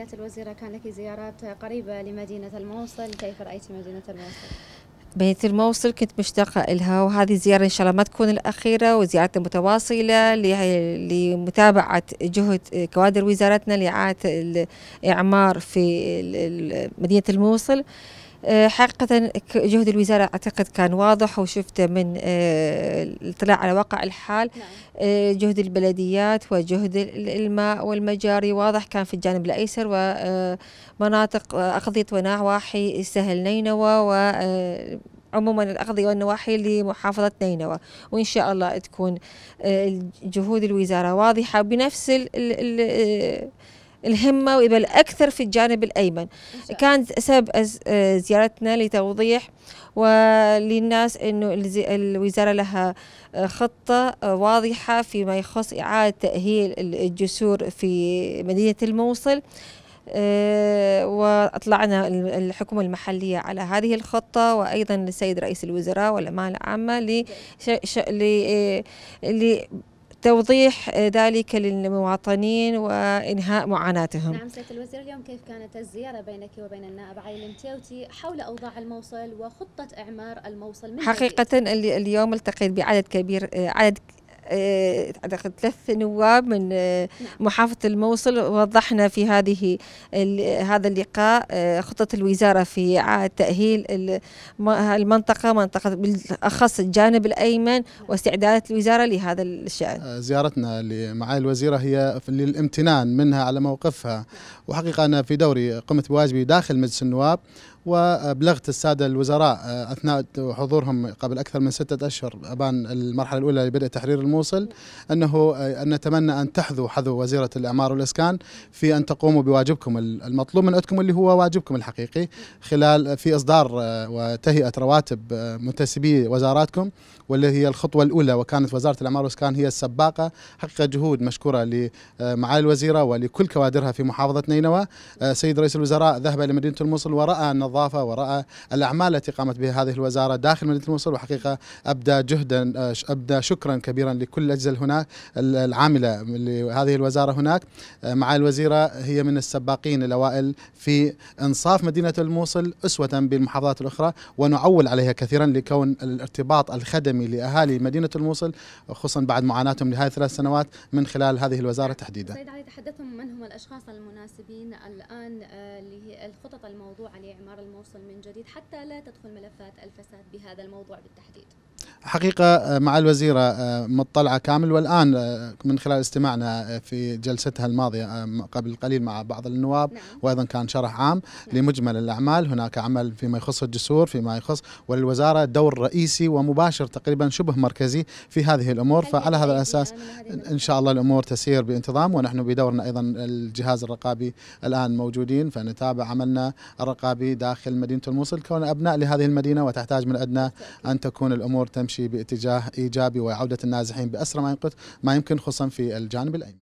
سيادة الوزيرة كان لك زيارات قريبة لمدينة الموصل كيف رأيت مدينة الموصل؟ مدينة الموصل كنت مشتاقة لها وهذه الزيارة إن شاء الله ما تكون الأخيرة وزيارة متواصلة لمتابعة جهد كوادر وزارتنا لإعادة الإعمار في مدينة الموصل آه، حقيقة جهد الوزارة أعتقد كان واضح وشفته من آه، الاطلاع على واقع الحال نعم. آه، جهد البلديات وجهد الماء والمجاري واضح كان في الجانب الأيسر ومناطق أقضية وناع واحي سهل نينوى و عموما الأقضية والنواحي لمحافظة نينوى وإن شاء الله تكون جهود الوزارة واضحة بنفس الهمة ويبقى الأكثر في الجانب الأيمن كان سبب آه، زيارتنا لتوضيح وللناس أنه الوزارة لها آه، خطة آه، واضحة فيما يخص إعادة تأهيل الجسور في مدينة الموصل واطلعنا الحكومه المحليه على هذه الخطه وايضا السيد رئيس الوزراء والامانه العامه ل توضيح آه، ذلك للمواطنين وإنهاء معاناتهم نعم سيد الوزير اليوم كيف كانت الزيارة بينك وبين النائب علي المتيوتي حول أوضاع الموصل وخطة إعمار الموصل من حقيقة اليوم التقيت بعدد كبير آه، عدد آه، اعتقد ثلاث نواب من آه، نعم. محافظه الموصل وضحنا في هذه هذا اللقاء آه، خطه الوزاره في تاهيل المنطقه منطقه بالاخص الجانب الايمن واستعدادات الوزاره لهذا الشان. زيارتنا لمعالي الوزيره هي للامتنان منها على موقفها وحقيقه انا في دوري قمت بواجبي داخل مجلس النواب وابلغت الساده الوزراء آه، اثناء حضورهم قبل اكثر من سته اشهر ابان المرحله الاولى لبدء تحرير الموصل انه آه، أن نتمنى ان تحذو حذو وزيره الاعمار والاسكان في ان تقوموا بواجبكم المطلوب من عندكم اللي هو واجبكم الحقيقي خلال آه، في اصدار وتهيئه رواتب منتسبي وزاراتكم واللي هي الخطوه الاولى وكانت وزاره الاعمار والاسكان هي السباقه حقيقة جهود مشكوره لمعالي الوزيره ولكل كوادرها في محافظه نينوى سيد رئيس الوزراء ذهب الى مدينه الموصل وراى ان النظافة وراى الاعمال التي قامت بها هذه الوزاره داخل مدينه الموصل وحقيقه ابدى جهدا ابدى شكرا كبيرا لكل الاجهزه هناك العامله لهذه الوزاره هناك مع الوزيره هي من السباقين الاوائل في انصاف مدينه الموصل اسوه بالمحافظات الاخرى ونعول عليها كثيرا لكون الارتباط الخدمي لاهالي مدينه الموصل خصوصا بعد معاناتهم لهذه الثلاث سنوات من خلال هذه الوزاره تحديدا. سيد علي تحدثتم من هم الاشخاص المناسبين الان آه، للخطط الموضوعه لاعمار الموصل من جديد حتى لا تدخل ملفات الفساد بهذا الموضوع بالتحديد حقيقة آه، مع الوزيرة آه، مطلعة كامل والآن آه، من خلال استماعنا في جلستها الماضية قبل قليل مع بعض النواب نعم. وأيضا كان شرح عام نعم. لمجمل الأعمال هناك عمل فيما يخص الجسور فيما يخص وللوزارة دور رئيسي ومباشر تقريبا شبه مركزي في هذه الأمور فعلى هذا الأساس إن شاء الله الأمور تسير بانتظام ونحن بدورنا أيضا الجهاز الرقابي الآن موجودين فنتابع عملنا الرقابي داخل مدينة الموصل كون أبناء لهذه المدينة وتحتاج من أدنى أن تكون الأمور تمشي تمشي باتجاه ايجابي وعوده النازحين باسرع ما يمكن خصوصا في الجانب الايمن